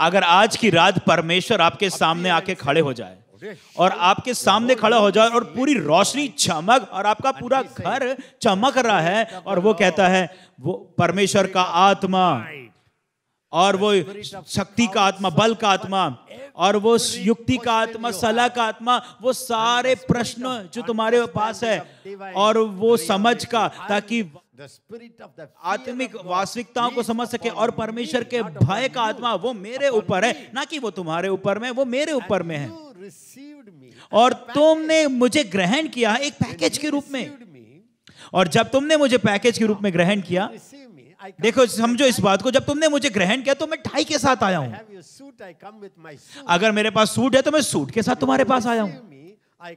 अगर आज की रात परमेश्वर आपके सामने आके खड़े हो जाए और आपके सामने खड़ा हो जाए और पूरी रोशनी चमक और आपका पूरा घर चमक रहा है और वो कहता है वो परमेश्वर का आत्मा और वो शक्ति का आत्मा बल का आत्मा और वो युक्ति का आत्मा सलाह का आत्मा वो सारे प्रश्न जो तुम्हारे पास है और वो समझ का ताकि आत्मिक वास्तविकताओं को समझ सके और परमेश्वर के भय का आत्मा वो मेरे ऊपर है ना कि वो तुम्हारे ऊपर में वो मेरे ऊपर में है और तुमने मुझे ग्रहण किया एक पैकेज के रूप में और जब तुमने मुझे पैकेज के रूप में ग्रहण किया देखो समझो इस बात को जब तुमने मुझे ग्रहण किया तो मैं ढाई के साथ आया हूं अगर मेरे पास सूट है तो मैं सूट के साथ तुम्हारे पास आया हूं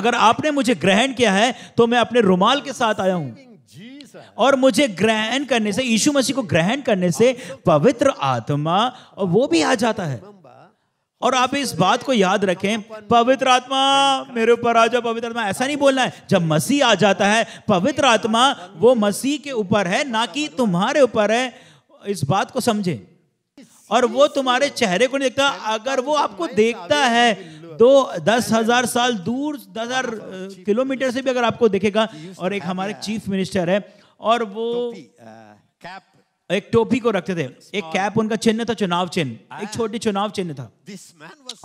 अगर आपने मुझे ग्रहण किया है तो मैं अपने रुमाल के साथ आया हूं और मुझे ग्रहण करने से यीशु मसीह को ग्रहण करने से पवित्र आत्मा वो भी आ जाता है और आप इस बात को याद रखें पवित्र आत्मा मेरे ऊपर आ जाओ पवित्र आत्मा ऐसा नहीं बोलना है जब मसीह आ जाता है पवित्र आत्मा वो मसीह के ऊपर है ना कि तुम्हारे ऊपर है इस बात को समझे और वो तुम्हारे चेहरे को नहीं देखता अगर वो आपको देखता है तो दस हजार साल दूर दस हजार किलोमीटर से भी अगर आपको देखेगा और एक हमारे चीफ मिनिस्टर है और वो कैप एक टोपी को रखते थे एक कैप उनका चिन्ह था चुनाव चिन्ह एक छोटी चुनाव चिन्ह था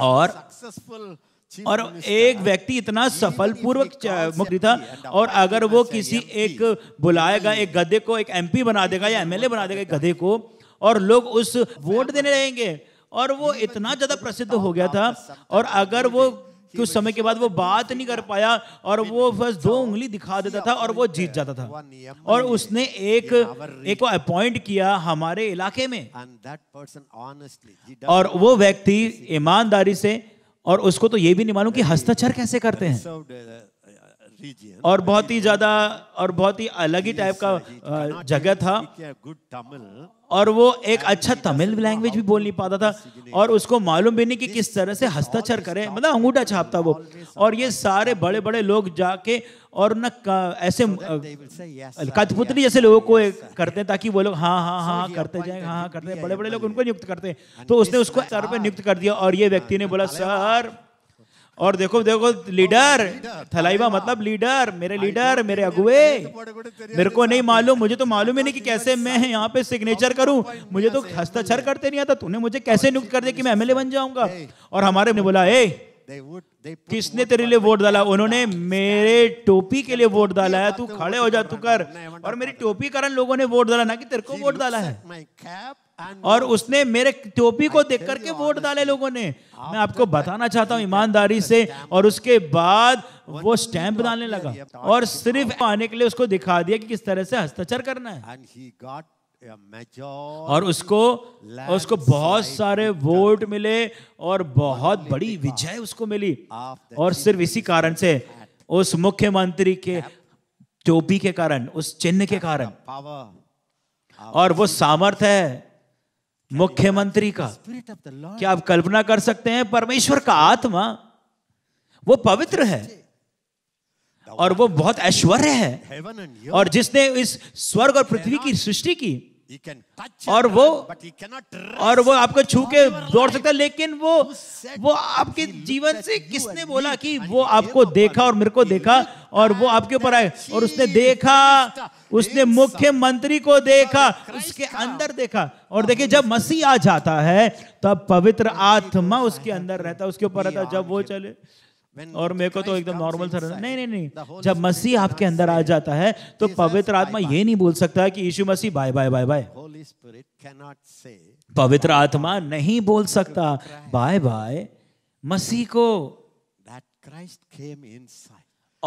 और और एक व्यक्ति इतना सफल पूर्वक मुख्य था और अगर वो किसी एक बुलाएगा एक गधे को एक एमपी बना देगा या एमएलए बना देगा एक गधे को और लोग उस वोट देने रहेंगे और वो इतना ज्यादा प्रसिद्ध हो गया था और अगर वो कि उस समय के बाद वो बात नहीं कर पाया और वो बस दो उंगली दिखा देता था और वो जीत जाता था और उसने एक एक को अपॉइंट किया हमारे इलाके में और वो व्यक्ति ईमानदारी से और उसको तो ये भी नहीं मालूम कि हस्ताक्षर कैसे करते हैं और बहुत ही ज्यादा और बहुत ही अलग ही टाइप का जगह था और वो एक अच्छा तमिल लैंग्वेज भी बोल नहीं पाता था और उसको मालूम भी नहीं कि किस तरह से हस्ताक्षर करे मतलब अंगूठा छापता वो और ये सारे बड़े बड़े लोग जाके और न ऐसे कथपुतली जैसे लोगों को करते हैं ताकि वो लोग हाँ हाँ हाँ करते जाए हाँ हाँ करते बड़े बड़े लोग उनको नियुक्त करते हैं तो उसने उसको सर पर हाँ। नियुक्त कर दिया और ये हाँ, व्यक्ति ने बोला हाँ, सर और देखो देखो लीडर थलाइवा मतलब लीडर मेरे लीडर मेरे अगुए तो मेरे को नहीं मालूम मुझे तो मालूम ही नहीं कि कैसे मैं यहाँ पे सिग्नेचर करूं मुझे तो हस्ताक्षर करते नहीं आता तूने मुझे कैसे नियुक्त कर दिया कि मैं एमएलए बन जाऊंगा और हमारे ने बोला ए किसने तेरे लिए वोट डाला उन्होंने मेरे टोपी के लिए वोट डाला है तू खड़े हो तो जा तू कर और मेरी टोपी कारण लोगों ने वोट डाला ना कि तेरे को वोट डाला है और उसने मेरे टोपी को देख करके वोट डाले लोगों ने मैं आपको बताना चाहता हूं ईमानदारी से और उसके बाद वो स्टैंप डालने लगा और सिर्फ आने के लिए उसको दिखा दिया कि किस तरह से हस्ताक्षर करना है और उसको उसको बहुत सारे वोट मिले और बहुत बड़ी विजय उसको मिली और सिर्फ इसी कारण से उस मुख्यमंत्री के टोपी के कारण उस चिन्ह के कारण और वो सामर्थ है मुख्यमंत्री का क्या आप कल्पना कर सकते हैं परमेश्वर का आत्मा वो पवित्र है और वो बहुत ऐश्वर्य है और जिसने इस स्वर्ग और पृथ्वी की सृष्टि की और वो और वो आपको छू के दौड़ सकता है लेकिन वो वो आपके जीवन से किसने बोला कि वो आपको देखा और मेरे को देखा और वो आपके ऊपर आए और उसने देखा उसने मुख्यमंत्री को देखा उसके अंदर देखा और देखिए जब मसीह आ जाता है तब पवित्र आत्मा उसके अंदर रहता है उसके ऊपर रहता है जब वो चले और मेरे को तो एकदम नॉर्मल सर नहीं नहीं नहीं जब मसीह आपके अंदर आ जाता है तो पवित्र आत्मा ये नहीं बोल सकता कि Yeshu Masih by by by by पवित्र आत्मा नहीं बोल सकता बाय बाय मसीह को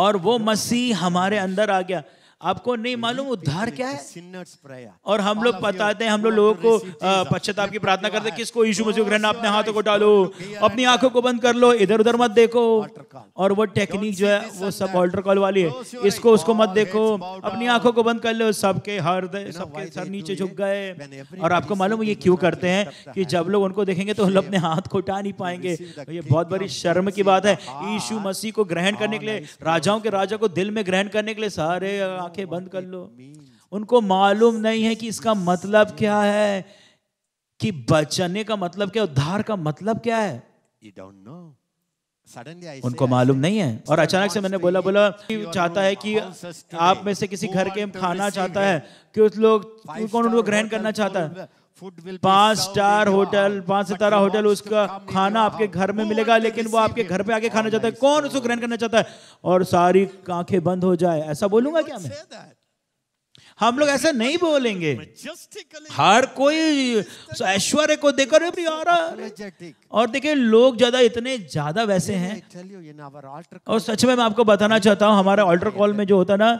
और वो मसीह हमारे अंदर आ गया आपको नहीं मालूम उद्धार क्या है और हम लोग बताते हैं हम लोग लोगों को पश्चाताप की प्रार्थना करते हैं किसको यीशु मसीह ग्रहण अपने हाथों को डालो अपनी आंखों को बंद कर लो इधर उधर मत देखो और वो टेक्निक जो है वो सब ऑल्टर कॉल वाली है इसको उसको मत देखो अपनी आंखों को बंद कर लो सबके हृदय सबके सर नीचे झुक गए और आपको मालूम ये क्यों करते हैं कि जब लोग उनको देखेंगे तो हम अपने हाथ को उठा नहीं पाएंगे ये बहुत बड़ी शर्म की बात है यीशु मसीह को ग्रहण करने के लिए राजाओं के राजा को दिल में ग्रहण करने के लिए सारे आंखें बंद कर लो उनको मालूम नहीं है कि इसका मतलब क्या है कि बचने का मतलब क्या उद्धार का मतलब क्या है उनको मालूम नहीं है और अचानक से मैंने बोला बोला कि चाहता है कि आप में से किसी घर के खाना चाहता है कि उस लोग कौन उनको ग्रहण करना चाहता है पांच स्टार होटल पांच सितारा होटल उसका खाना आपके घर में मिलेगा लेकिन वो आपके घर पे आके खाना चाहता है कौन उसको ग्रहण करना चाहता है और सारी आंखें बंद हो जाए ऐसा बोलूंगा क्या मैं हम लोग ऐसा नहीं बोलेंगे हर कोई ऐश्वर्य को देखकर और देखिए लोग ज्यादा इतने ज्यादा वैसे हैं और सच में मैं आपको बताना चाहता हूँ हमारे ऑल्टर कॉल में जो होता ना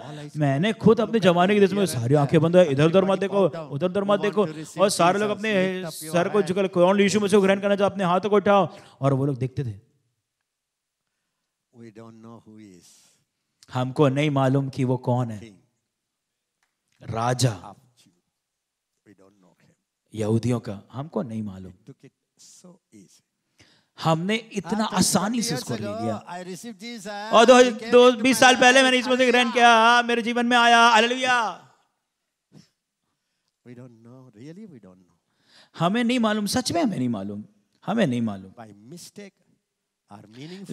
मैंने खुद अपने जमाने के में सारी आंखें बंद है इधर उधर मत देखो उधर उधर मत देखो और सारे लोग अपने सर को झुकल कौन यीशु में से ग्रहण करना चाहते अपने हाथों को उठाओ और वो लोग देखते थे हमको नहीं मालूम कि वो कौन है राजा यहूदियों का हमको नहीं मालूम हमने इतना आसानी से उसको ले लिया और दो, दो बीस साल पहले मैंने इसमें से ग्रहण किया हाँ, मेरे जीवन में आया हालेलुया हमें नहीं मालूम सच में हमें नहीं मालूम हमें नहीं मालूम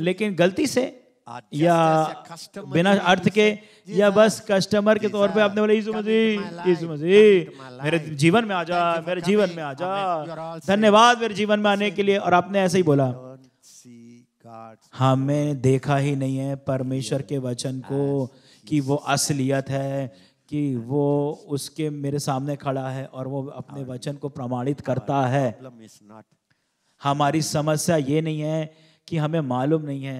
लेकिन गलती से या बिना अर्थ के या बस कस्टमर के तौर पे आपने बोले यीशु मसीह यीशु मसीह मेरे जीवन में आ जा मेरे जीवन में आ जा धन्यवाद मेरे जीवन में आने के लिए और आपने ऐसे ही बोला हमें हाँ, देखा ही नहीं है परमेश्वर के वचन को कि वो असलियत है कि वो उसके मेरे सामने खड़ा है और वो अपने वचन को प्रमाणित करता है हमारी समस्या ये नहीं है कि हमें मालूम नहीं है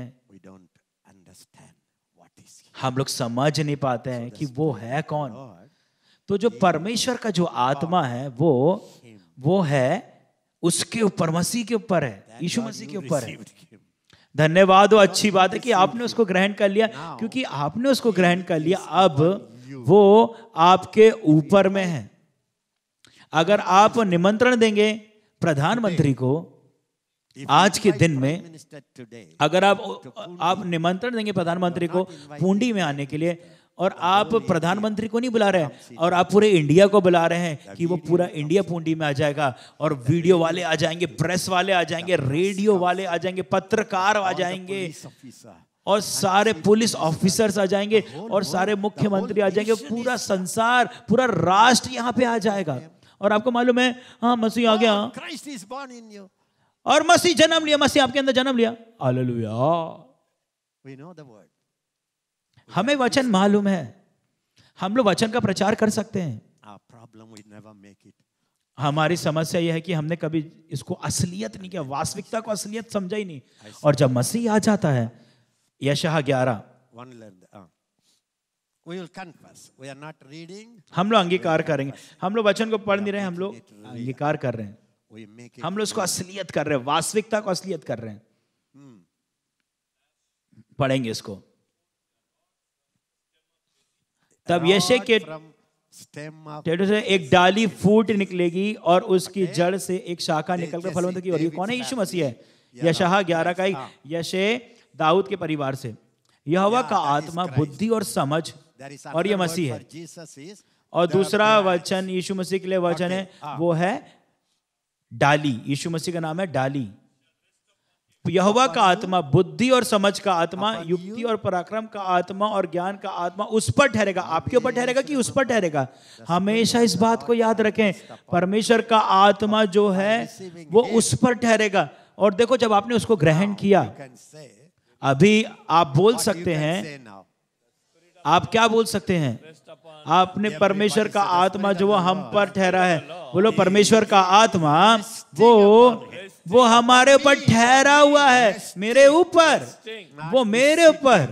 हम लोग समझ नहीं पाते हैं कि वो है कौन तो जो परमेश्वर का जो आत्मा है वो वो है उसके ऊपर मसीह के ऊपर है यीशु मसीह के ऊपर है धन्यवाद वो अच्छी बात है कि आपने उसको ग्रहण कर लिया क्योंकि आपने उसको ग्रहण कर लिया अब वो आपके ऊपर में है अगर आप निमंत्रण देंगे प्रधानमंत्री को आज के दिन में अगर आप आप निमंत्रण देंगे प्रधानमंत्री को पूंडी में आने के लिए और तो आप प्रधानमंत्री को नहीं बुला रहे हैं और आप पूरे इंडिया को बुला रहे हैं कि वो पूरा इंडिया पूंडी में आ जाएगा और वीडियो वाले आ जाएंगे प्रेस वाले आ जाएंगे रेडियो वाले आ जाएंगे पत्रकार आ जाएंगे और सारे पुलिस ऑफिसर्स आ जाएंगे और सारे मुख्यमंत्री आ जाएंगे पूरा संसार पूरा राष्ट्र यहाँ पे आ जाएगा और आपको मालूम है हाँ मसीह आ oh, गया और मसीह जन्म लिया मसीह आपके अंदर जन्म लिया हमें वचन मालूम है हम लोग वचन का प्रचार कर सकते हैं हमारी समस्या यह है कि हमने कभी इसको असलियत नहीं किया वास्तविकता को असलियत समझा ही नहीं और जब मसीह आ जाता है यशहा ग्यारह uh, हम लोग अंगीकार करेंगे हम लोग वचन को पढ़ नहीं रहे हम लोग अंगीकार कर रहे हैं हम लोग उसको असलियत कर रहे हैं वास्तविकता को असलियत कर रहे हैं hmm. पढ़ेंगे इसको तब यशे के टेडो से एक डाली फूट निकलेगी और उसकी जड़ से एक शाखा निकलकर फलवंत की और ये कौन है यीशु मसीह है यशहा ग्यारह का हाँ। यशे दाऊद के परिवार से यह का आत्मा बुद्धि और समझ और ये मसीह है और दूसरा वचन यीशु मसीह के लिए वचन है हाँ। वो है डाली यीशु मसीह का नाम है डाली यहवा का आत्मा बुद्धि और समझ का आत्मा युक्ति और पराक्रम का आत्मा और ज्ञान का आत्मा उस पर ठहरेगा आपके ऊपर ठहरेगा कि उस पर ठहरेगा हमेशा इस बात को याद रखें परमेश्वर का आत्मा जो है वो उस पर ठहरेगा और देखो जब आपने उसको ग्रहण किया अभी आप बोल सकते हैं आप क्या बोल सकते हैं आपने परमेश्वर का आत्मा जो हम पर ठहरा है बोलो परमेश्वर का आत्मा वो वो हमारे ऊपर ठहरा हुआ है मेरे ऊपर वो मेरे ऊपर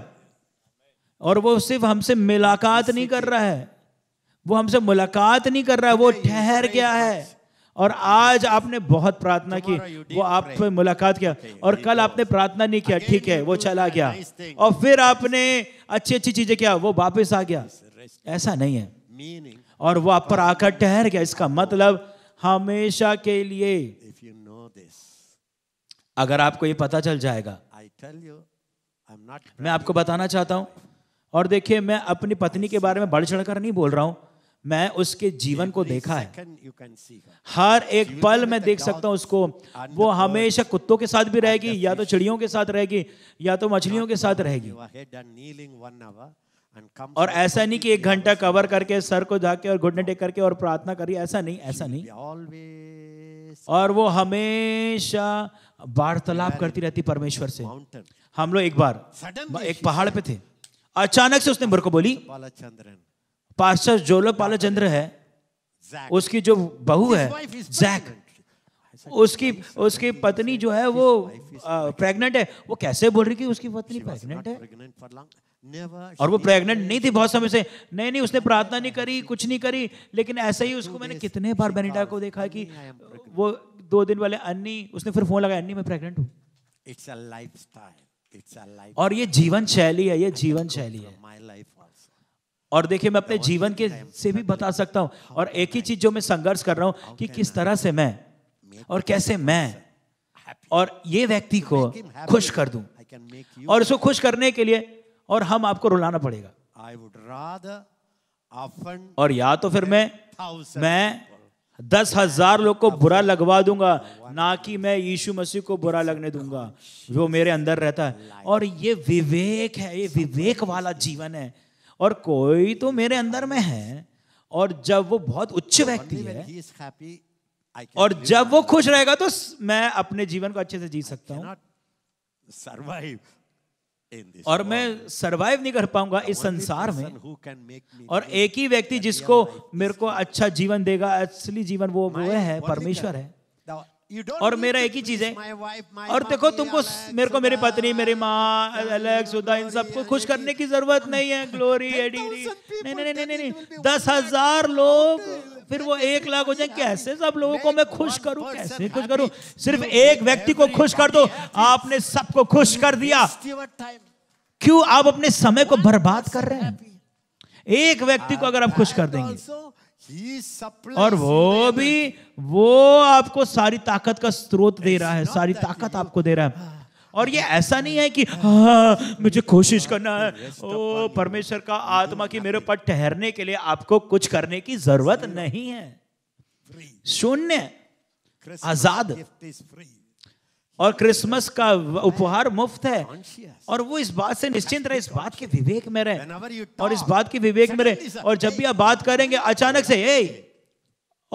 और वो सिर्फ हमसे मुलाकात नहीं कर रहा है वो हमसे मुलाकात नहीं कर रहा है वो ठहर गया है और आज आपने बहुत प्रार्थना की वो आप मुलाकात किया और कल आपने प्रार्थना नहीं किया ठीक है वो चला गया और फिर आपने अच्छी अच्छी चीजें किया वो वापस आ गया ऐसा नहीं है और वो आप पर आकर ठहर गया इसका मतलब हमेशा के लिए अगर आपको ये पता चल जाएगा मैं आपको बताना चाहता हूं और देखिए मैं अपनी पत्नी के बारे में बढ़ चढ़कर नहीं बोल रहा हूं मैं उसके जीवन को देखा है हर एक पल मैं देख सकता हूं उसको वो हमेशा कुत्तों के साथ भी रहेगी या तो चिड़ियों के साथ रहेगी या तो मछलियों के साथ रहेगी और ऐसा नहीं कि एक घंटा कवर करके सर को जाके और घुटने टेक करके और प्रार्थना करिए ऐसा नहीं ऐसा नहीं और वो हमेशा वार्तालाप करती रहती परमेश्वर से हम लोग एक बार एक पहाड़ पे थे अचानक से उसने मेरे को बोली पार्षद जोलो चंद्र है उसकी जो बहू है जैक उसकी उसकी पत्नी जो है वो प्रेग्नेंट है वो कैसे बोल रही कि उसकी पत्नी प्रेग्नेंट है और वो प्रेग्नेंट नहीं थी बहुत समय से नहीं नहीं उसने प्रार्थना नहीं करी कुछ नहीं करी लेकिन ऐसे ही उसको मैंने कितने बार बेनिटा को देखा कि वो दो दिन वाले अन्नी उसने फिर फोन लगाया अन्नी मैं प्रेग्नेंट हूँ it's a lifestyle it's a life और ये जीवन शैली है ये जीवन शैली है माय लाइफ और देखिए मैं अपने जीवन के से भी बता सकता हूँ और एक ही चीज जो मैं संघर्ष कर रहा हूँ कि किस तरह से मैं और कैसे मैं और ये व्यक्ति को खुश कर दूं और इसको खुश करने के लिए और हम आपको रुलाना पड़ेगा और या तो फिर मैं मैं दस हजार लोग को बुरा लगवा दूंगा ना कि मैं यीशु मसीह को बुरा लगने दूंगा जो मेरे अंदर रहता है और ये विवेक है ये विवेक वाला जीवन है और कोई तो मेरे अंदर में है और जब वो बहुत उच्च व्यक्ति है और जब वो खुश रहेगा तो मैं अपने जीवन को अच्छे से जी सकता हूँ सर्वाइव और मैं सरवाइव नहीं कर पाऊंगा इस संसार में और एक ही व्यक्ति जिसको मेरे को अच्छा जीवन देगा असली जीवन वो वो है परमेश्वर है और मेरा एक ही चीज है और देखो तुमको मेरे को मेरी पत्नी मेरी माँ अलग सुधा इन सबको खुश करने की जरूरत नहीं है ग्लोरी एडी नहीं नहीं नहीं नहीं दस हजार लोग फिर वो एक लाख हो जाए कैसे सब लोगों को मैं खुश करूं कैसे खुश करूं सिर्फ एक व्यक्ति को खुश कर दो आपने सबको खुश कर दिया क्यों आप अपने समय को बर्बाद कर रहे हैं एक व्यक्ति को अगर आप खुश कर देंगे और वो भी वो आपको सारी ताकत का स्रोत दे रहा है सारी ताकत आपको दे रहा है और ये ऐसा नहीं है कि हाँ मुझे कोशिश करना है ओ परमेश्वर का आत्मा की मेरे पर ठहरने के लिए आपको कुछ करने की जरूरत नहीं है शून्य आजाद और क्रिसमस का उपहार मुफ्त है और वो इस बात से निश्चिंत रहे इस बात के विवेक में रहे और इस बात के विवेक में रहे और जब भी आप बात करेंगे अचानक से ए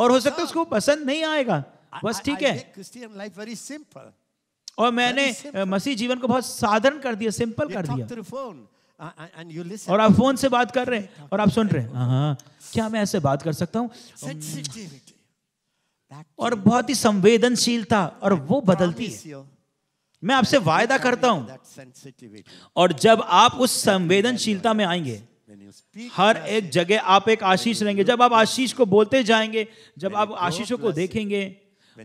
और हो सकता है हाँ। उसको पसंद नहीं आएगा बस ठीक है क्रिस्टियन लाइफ वेरी सिंपल और मैंने मसीह जीवन को बहुत साधारण कर दिया सिंपल कर दिया uh, uh, और आप फोन से बात कर रहे हैं और आप सुन रहे हैं हाँ क्या मैं ऐसे बात कर सकता हूँ और बहुत ही संवेदनशीलता और वो बदलती है मैं आपसे वायदा करता हूं और जब आप उस संवेदनशीलता में आएंगे हर एक जगह आप एक आशीष रहेंगे जब आप आशीष को बोलते जाएंगे जब आप आशीषों को देखेंगे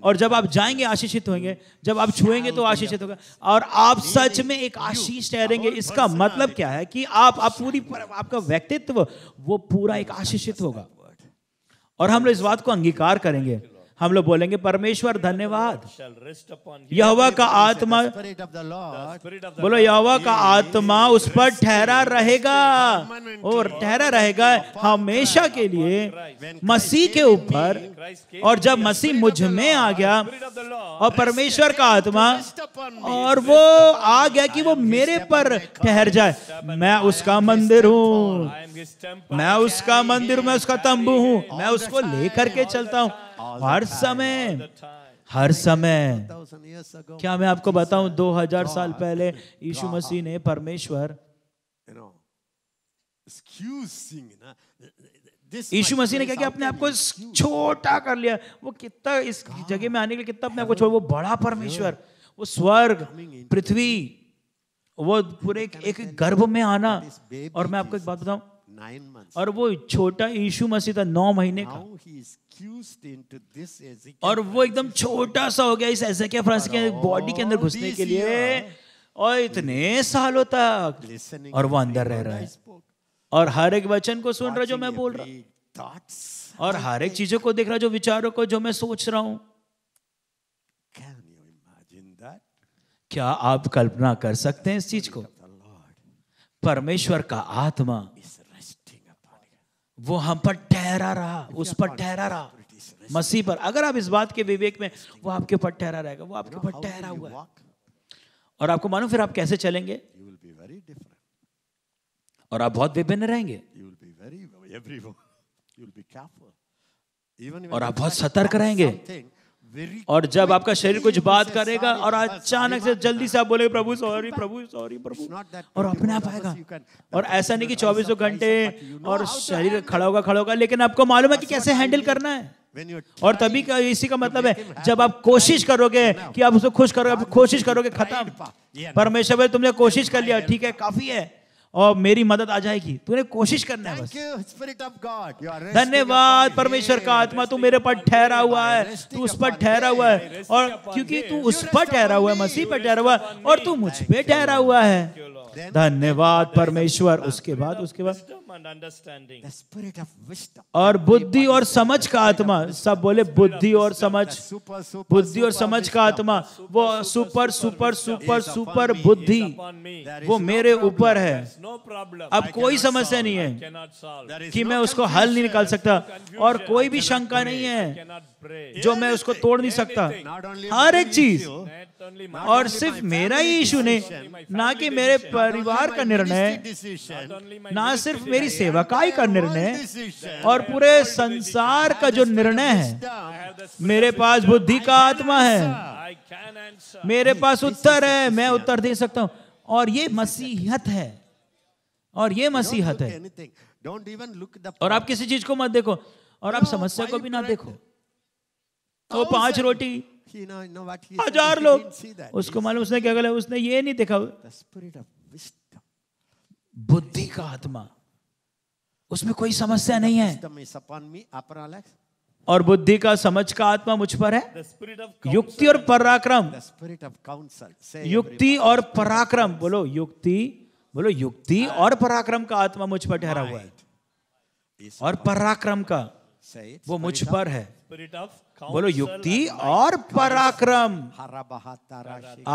और जब आप जाएंगे आशीषित होंगे जब आप छुएंगे तो आशीषित होगा और आप सच में एक आशीष ठहरेंगे इसका मतलब क्या है कि आप आप पूरी आपका व्यक्तित्व वो पूरा एक आशीषित होगा और हम लोग इस बात को अंगीकार करेंगे हम लोग बोलेंगे परमेश्वर धन्यवाद यहवा का आत्मा बोलो यहवा का आत्मा उस पर ठहरा रहेगा और ठहरा रहेगा हमेशा के लिए मसीह के ऊपर और जब मसीह मुझ में आ गया और परमेश्वर का आत्मा और वो आ गया कि वो मेरे पर ठहर जाए मैं उसका मंदिर हूँ मैं उसका मंदिर मैं उसका तंबू हूँ मैं उसको लेकर के चलता हूँ हर समय हर समय क्या मैं आपको बताऊं 2000 साल पहले यीशु मसीह ने परमेश्वर यीशु मसीह ने क्या कि अपने आप को छोटा कर लिया वो कितना इस जगह में आने के लिए कितना अपने आप को छोड़ वो बड़ा परमेश्वर वो स्वर्ग पृथ्वी वो पूरे एक गर्भ में आना और मैं आपको एक बात बताऊं nine months. और वो छोटा यीशु मसीह था नौ महीने का और वो एकदम छोटा सा हो गया इस ऐसे क्या फ्रांस के बॉडी के अंदर घुसने के लिए और इतने सालों तक और वो अंदर रह रहा है और हर एक वचन को सुन रहा जो मैं बोल रहा और हर एक चीजों को देख रहा जो विचारों को जो मैं सोच रहा हूं क्या आप कल्पना कर सकते हैं इस चीज को परमेश्वर का आत्मा वो हम पर ठहरा रहा उस पर ठहरा रहा मसीह पर अगर आप इस बात के विवेक में वो आपके ऊपर ठहरा रहेगा वो आपके ऊपर ठहरा हुआ है और आपको मालूम फिर आप कैसे चलेंगे और आप बहुत विभिन्न रहेंगे और आप बहुत सतर्क रहेंगे और जब आपका शरीर कुछ बात करेगा और अचानक से जल्दी से आप बोले प्रभु सॉरी प्रभु सॉरी प्रभु और अपने आप आएगा और ऐसा नहीं कि चौबीसों घंटे और शरीर खड़ा होगा खड़ा होगा लेकिन आपको मालूम है कि कैसे हैंडल करना है और तभी का इसी का मतलब है जब आप कोशिश करोगे कि आप उसको खुश करोगे आप कोशिश करोगे खत्म परमेश्वर तुमने कोशिश कर लिया ठीक है काफी है और मेरी मदद आ जाएगी तूने कोशिश करना है बस धन्यवाद परमेश्वर का आत्मा तू मेरे पर ठहरा हुआ है तू उस पर ठहरा हुआ है और क्योंकि तू उस पर ठहरा हुआ है मसीह पर ठहरा हुआ है और तू मुझ पर ठहरा हुआ है धन्यवाद परमेश्वर उसके बाद उसके बाद और बुद्धि और समझ का आत्मा सब बोले बुद्धि और समझ बुद्धि और समझ का आत्मा वो सुपर सुपर सुपर सुपर बुद्धि वो मेरे ऊपर है अब कोई समस्या नहीं है कि मैं उसको हल नहीं निकाल सकता और कोई भी शंका नहीं है जो मैं उसको तोड़ नहीं सकता हर एक चीज और सिर्फ मेरा ही इशू नहीं ना कि मेरे परिवार का निर्णय ना सिर्फ मेरी सेवकाई का निर्णय और पूरे संसार का जो निर्णय है मेरे पास बुद्धि का आत्मा है मेरे पास उत्तर है मैं उत्तर दे सकता हूँ और ये मसीहत है और ये मसीहत है और आप किसी चीज को मत देखो और आप समस्या को भी ना देखो तो पांच रोटी हजार लोग उसको मालूम उसने क्या गला उसने ये नहीं देखा बुद्धि का आत्मा उसमें कोई समस्या नहीं है और बुद्धि का समझ का आत्मा मुझ पर है युक्ति और पराक्रम स्पिरिट ऑफ काउंसल युक्ति और पराक्रम बोलो युक्ति बोलो युक्ति और पराक्रम का आत्मा मुझ पर ठहरा हुआ है और पराक्रम का वो मुझ पर है बोलो युक्ति और पराक्रम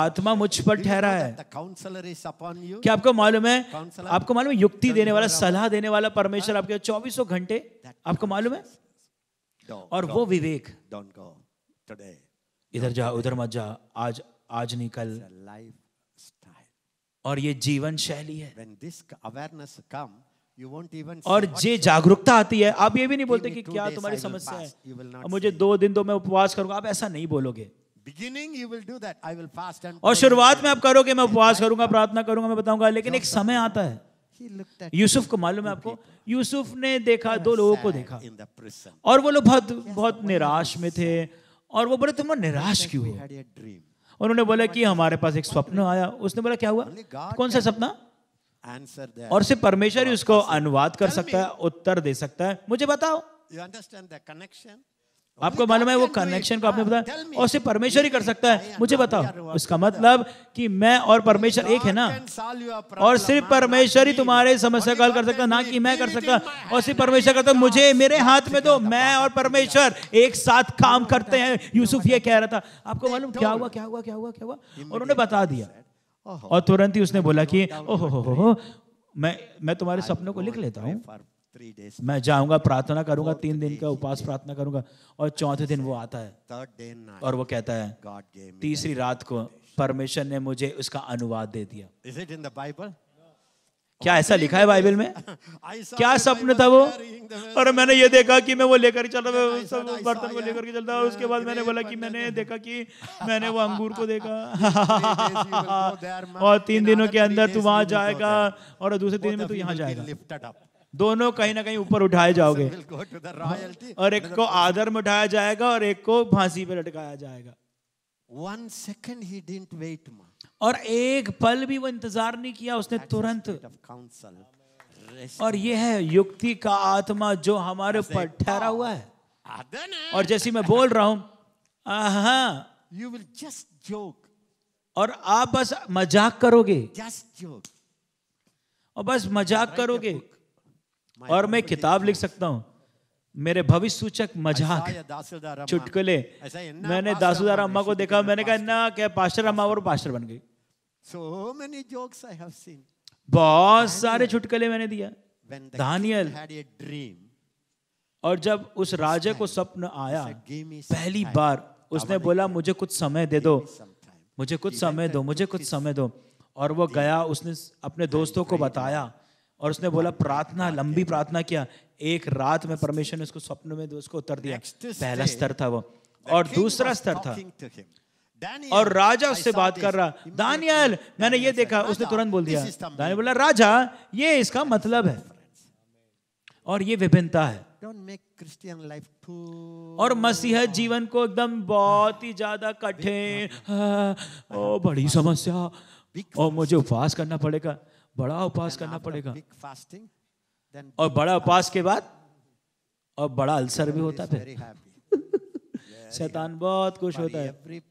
आत्मा मुझ पर ठहरा है क्या आपको मालूम है आपको मालूम है युक्ति देने वाला सलाह देने वाला परमेश्वर हाँ। आपके चौबीसों घंटे आपको मालूम है और वो विवेक इधर जा उधर मत जा आज आज नहीं कल और ये जीवन शैली है और जे जागरूकता आती है आप ये भी नहीं बोलते कि क्या तुम्हारी समस्या है मुझे दो दिन तो मैं उपवास करूंगा आप ऐसा नहीं बोलोगे beginning you will do that i will fast and और शुरुआत में आप करोगे मैं उपवास करूंगा प्रार्थना करूंगा मैं बताऊंगा लेकिन एक समय आता है यूसुफ को मालूम है आपको यूसुफ ने देखा दो लोगों को देखा और वो लोग बहुत बहुत निराश में थे और वो बोले तुम निराश क्यों हो उन्होंने बोला कि हमारे पास एक स्वप्न आया उसने बोला क्या हुआ कौन सा सपना और सिर्फ परमेश्वर ही उसको अनुवाद कर सकता है उत्तर दे सकता है मुझे बताओ यू अंडरस्टैंड कनेक्शन आपको मालूम है वो कनेक्शन को आपने बताया और सिर्फ परमेश्वर ही कर सकता है मुझे बताओ उसका मतलब कि मैं और परमेश्वर एक है ना और सिर्फ परमेश्वर ही तुम्हारे समस्या का हल कर सकता ना कि मैं कर सकता और सिर्फ परमेश्वर करता तो मुझे मेरे हाथ में तो मैं और परमेश्वर एक साथ काम करते हैं यूसुफ ये कह रहा था आपको मालूम क्या हुआ क्या हुआ क्या हुआ क्या हुआ और उन्होंने बता दिया और तुरंत ही उसने बोला कि ओहो हो हो मैं मैं तुम्हारे सपनों को लिख लेता हूँ मैं जाऊंगा प्रार्थना करूंगा तीन दिन का उपास प्रार्थना करूंगा और चौथे दिन वो आता है और वो कहता है तीसरी रात को परमेश्वर ने मुझे उसका अनुवाद दे दिया क्या ऐसा लिखा है बाइबल में क्या सपने था वो और मैंने ये देखा कि मैं वो लेकर चल रहा हूँ सब बर्तन को लेकर के उसके बाद मैंने बोला कि मैंने देखा कि मैंने वो अंगूर को देखा और तीन दिनों के अंदर तू वहां जाएगा और दूसरे दिन में तू यहाँ जाएगा दोनों कहीं ना कहीं ऊपर उठाए जाओगे और एक को आदर में उठाया जाएगा और एक को फांसी पर लटकाया जाएगा वन सेकेंड ही डिंट वेट मच और एक पल भी वो इंतजार नहीं किया उसने तुरंत और यह है युक्ति का आत्मा जो हमारे ऊपर ठहरा हुआ है और जैसी मैं बोल रहा हूं यू विल जस्ट जोक और आप बस मजाक करोगे जस्ट जोक और बस मजाक करोगे और मैं किताब लिख सकता हूं मेरे भविष्य सूचक मजाक चुटकुले मैंने दासूदार अम्मा को देखा मैंने कहा ना क्या पास्टर अम्मा और पास्टर बन गई so many jokes I have seen बहुत सारे चुटकुले मैंने दिया दानियल ड्रीम और जब उस राजा को स्वप्न आया पहली बार उसने बोला मुझे कुछ समय दे दो मुझे कुछ समय दो मुझे कुछ समय दो और वो गया उसने अपने दोस्तों को बताया और उसने बोला प्रार्थना लंबी प्रार्थना किया एक रात में परमेश्वर ने उसको स्वप्न में उसको उत्तर दिया पहला स्तर था वो और दूसरा स्तर था और राजा उससे बात कर रहा दानियल मैंने ये देखा उसने तुरंत बोल दिया दानियल बोला राजा ये इसका मतलब है और ये विभिन्नता है और मसीह जीवन को एकदम बहुत ही ज्यादा कठिन हाँ, हाँ। ओ बड़ी समस्या और मुझे उपवास करना पड़ेगा बड़ा उपवास करना पड़ेगा और बड़ा उपवास के बाद और बड़ा अल्सर भी होता है शैतान बहुत खुश होता है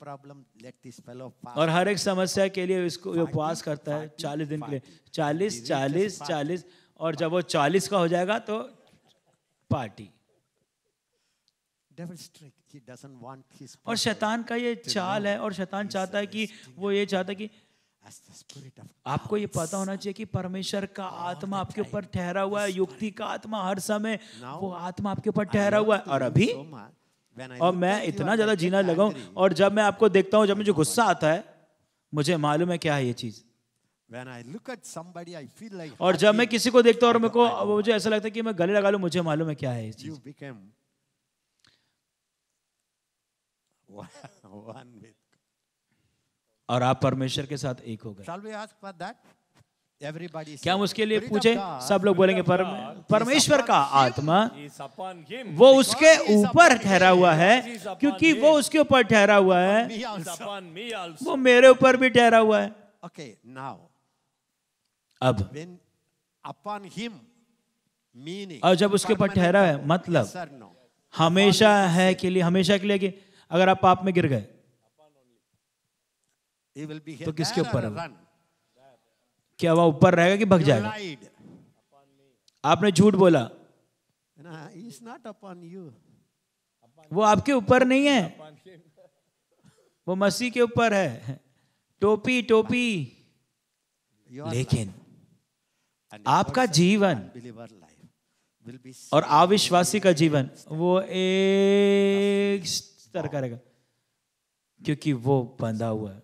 और हर एक समस्या के लिए इसको उपवास करता है चालीस दिन के लिए चालीस चालीस चालीस और जब वो चालीस का हो जाएगा तो पार्टी और शैतान का ये चाल है और शैतान चाहता है कि वो ये चाहता है कि आपको ये पता होना चाहिए कि परमेश्वर का आत्मा आपके ऊपर ठहरा हुआ है युक्ति का आत्मा हर समय वो आत्मा आपके ऊपर ठहरा हुआ है और अभी और मैं इतना ज्यादा जीना लगा और जब मैं आपको देखता हूँ जब मुझे गुस्सा आता है मुझे मालूम है क्या है ये चीज और जब मैं किसी को देखता हूँ और मेरे को मुझे ऐसा लगता है कि मैं गले लगा लू मुझे मालूम है क्या है ये चीज और आप परमेश्वर के साथ एक हो गए क्या हम उसके लिए पूछे सब लोग बोलेंगे परमेश्वर का आत्मा वो उसके ऊपर ठहरा हुआ है क्योंकि वो उसके ऊपर ठहरा हुआ है वो मेरे ऊपर भी ठहरा हुआ है ओके नाउ अब अपन हिम मीनिंग और जब उसके ऊपर ठहरा है मतलब हमेशा है के लिए हमेशा के लिए कि अगर आप पाप में गिर गए तो किसके ऊपर क्या वह ऊपर रहेगा कि भग जाएगा आपने झूठ बोला वो आपके ऊपर नहीं है वो मसीह के ऊपर है टोपी टोपी लेकिन आपका जीवन और अविश्वासी का जीवन वो एक स्तर करेगा क्योंकि वो बंधा हुआ है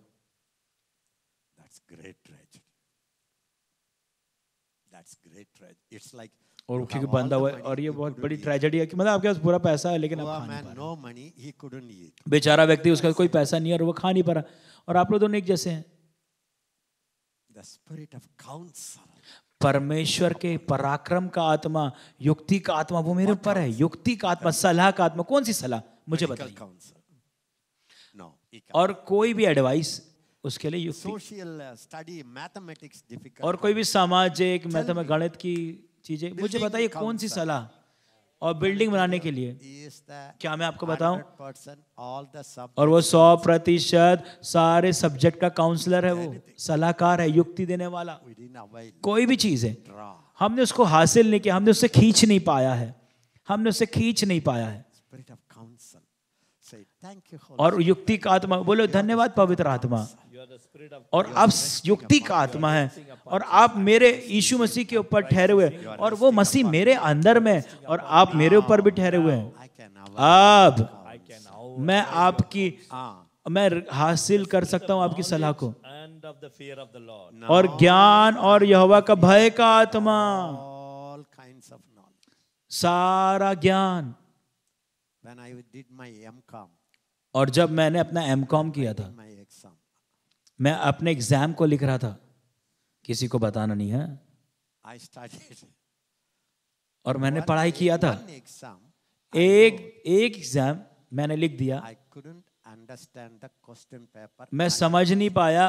इट्स लाइक और क्योंकि बंदा हुआ और ये बहुत बड़ी ट्रेजेडी है कि मतलब आपके पास पूरा पैसा है लेकिन आप खा नहीं नो मनी ही बेचारा व्यक्ति उसका कोई पैसा नहीं है और वो खा नहीं पा रहा और आप लोग दोनों एक जैसे हैं द स्पिरिट ऑफ काउंसल परमेश्वर के पराक्रम का आत्मा युक्ति का आत्मा वो मेरे ऊपर है युक्ति का आत्मा सलाह का आत्मा कौन सी सलाह मुझे बताइए और कोई भी एडवाइस उसके लिए सोशल स्टडी मैथमेटिक्स डिफिकल्ट और कोई भी सामाजिक मैथमेटिक गणित की चीजें मुझे बताइए कौन सी सलाह और बिल्डिंग बनाने के लिए क्या मैं आपको बताऊं और वो सौ प्रतिशत सारे सब्जेक्ट का काउंसलर है वो सलाहकार है युक्ति देने वाला कोई भी चीज़ है हमने उसको हासिल नहीं किया हमने उससे खींच नहीं पाया है हमने उससे खींच नहीं पाया है और युक्ति का आत्मा बोलो धन्यवाद पवित्र आत्मा और आप युक्ति का आत्मा है और आप मेरे यीशु मसीह के ऊपर ठहरे हुए और वो मसीह मेरे अंदर में और आप मेरे ऊपर भी ठहरे हुए हैं अब मैं आपकी मैं हासिल कर सकता हूँ आपकी सलाह को और ज्ञान और यहोवा का भय का आत्मा सारा ज्ञान और जब मैंने अपना एम कॉम किया था मैं अपने एग्जाम को लिख रहा था किसी को बताना नहीं है आई स्टार्टेड और मैंने पढ़ाई किया था एक एक एग्जाम मैंने लिख दिया I understand the question paper मैं समझ नहीं पाया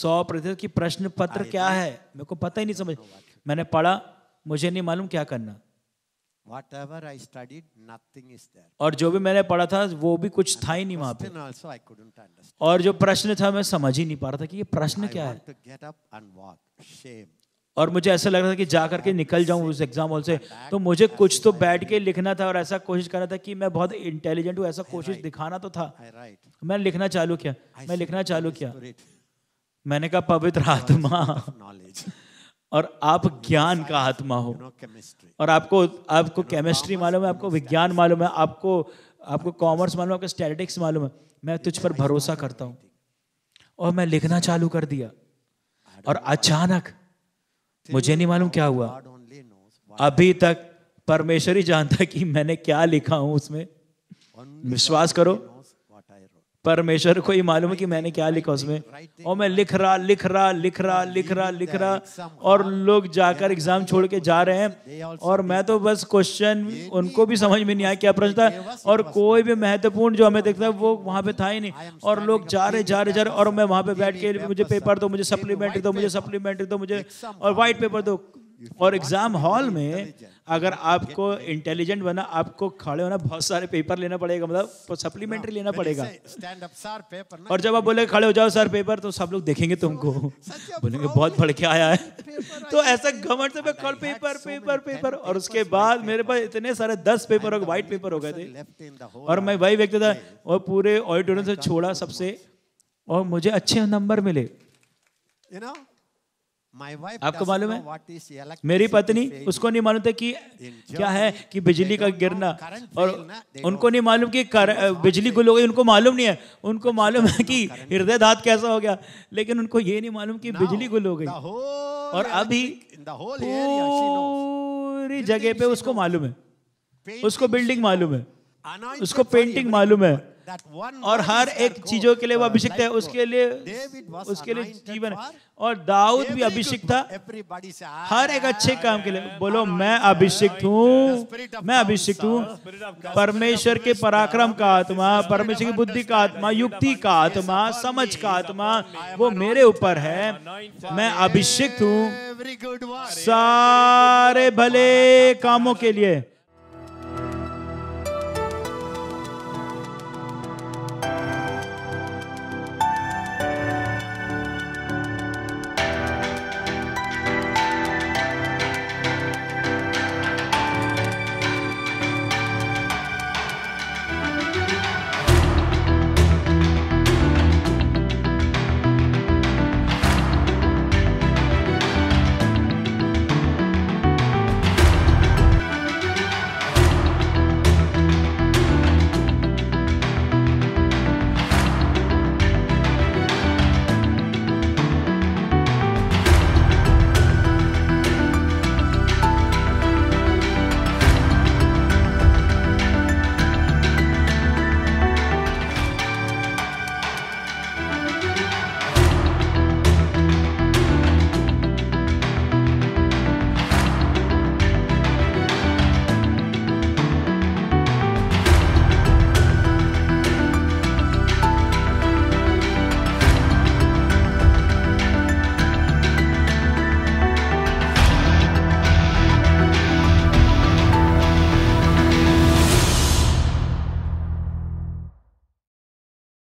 सौ प्रतिशत की प्रश्न पत्र क्या है मेरे को पता ही नहीं समझ मैंने पढ़ा मुझे नहीं मालूम क्या करना Whatever I studied, nothing is there. और जो भी मैंने पढ़ा था वो भी कुछ था ही नहीं वहाँ पे और जो प्रश्न था मैं समझ ही नहीं पा रहा था कि ये प्रश्न क्या है और मुझे ऐसा लग रहा था कि जा करके निकल जाऊं उस एग्जाम हॉल से तो मुझे कुछ तो बैठ के लिखना था और ऐसा कोशिश करना था कि मैं बहुत इंटेलिजेंट हूँ ऐसा कोशिश दिखाना तो था मैंने लिखना चालू किया मैं लिखना चालू किया मैंने कहा पवित्र आत्मा और आप ज्ञान का आत्मा हो और आपको आपको केमिस्ट्री मालूम है आपको विज्ञान मालूम है आपको आपको कॉमर्स मालूम है आपको स्टैटिक्स मालूम है मैं तुझ पर भरोसा करता हूँ और मैं लिखना चालू कर दिया और अचानक मुझे नहीं मालूम क्या हुआ अभी तक परमेश्वर ही जानता कि मैंने क्या लिखा हूं उसमें विश्वास करो परमेश्वर को ही मालूम है कि मैंने क्या लिखा उसमें और मैं लिख रहा लिख रहा लिख रहा लिख रहा लिख रहा और लोग जाकर एग्जाम छोड़ के जा रहे हैं और मैं तो बस क्वेश्चन उनको भी समझ में नहीं आया क्या प्रश्न था और कोई भी महत्वपूर्ण जो हमें देखता है वो वहां पे था ही नहीं और लोग जा रहे जा रहे जा रहे और मैं वहां पे बैठ के मुझे पेपर दो मुझे सप्लीमेंट्री दो मुझे सप्लीमेंट्री दो मुझे और व्हाइट पेपर दो और एग्जाम हॉल में अगर आपको इंटेलिजेंट बना आपको खड़े होना बहुत सारे पेपर लेना पड़ेगा मतलब सप्लीमेंट्री लेना पड़ेगा और जब आप बोले खड़े हो जाओ सर पेपर तो सब लोग देखेंगे तुमको बोलेंगे बहुत भड़के आया है तो ऐसा घमंड से पेपर पेपर पेपर पेपर और उसके बाद मेरे पास इतने सारे दस पेपर हो गए व्हाइट पेपर हो गए थे और मैं वही व्यक्ति था और पूरे ऑडिटोरियम से छोड़ा सबसे और मुझे अच्छे नंबर मिले आपको मालूम है मेरी पत्नी उसको नहीं मालूम था कि क्या है कि बिजली का गिरना और उनको नहीं मालूम कि बिजली गुल हो गई उनको मालूम नहीं है उनको मालूम है कि हृदय धात कैसा हो गया लेकिन उनको ये नहीं मालूम कि बिजली गुल हो गई और अभी पूरी जगह पे उसको मालूम है उसको बिल्डिंग मालूम है उसको पेंटिंग मालूम है और हर एक चीजों के लिए वो अभिषेक है उसके लिए उसके लिए जीवन और दाऊद भी अभिषेक था हर एक अच्छे काम के लिए बोलो मैं अभिषिक्त हूँ मैं अभिषेक हूँ परमेश्वर के पराक्रम का आत्मा परमेश्वर की बुद्धि का आत्मा युक्ति का आत्मा समझ का आत्मा वो मेरे ऊपर है मैं अभिषिक्त हूँ सारे भले कामों के लिए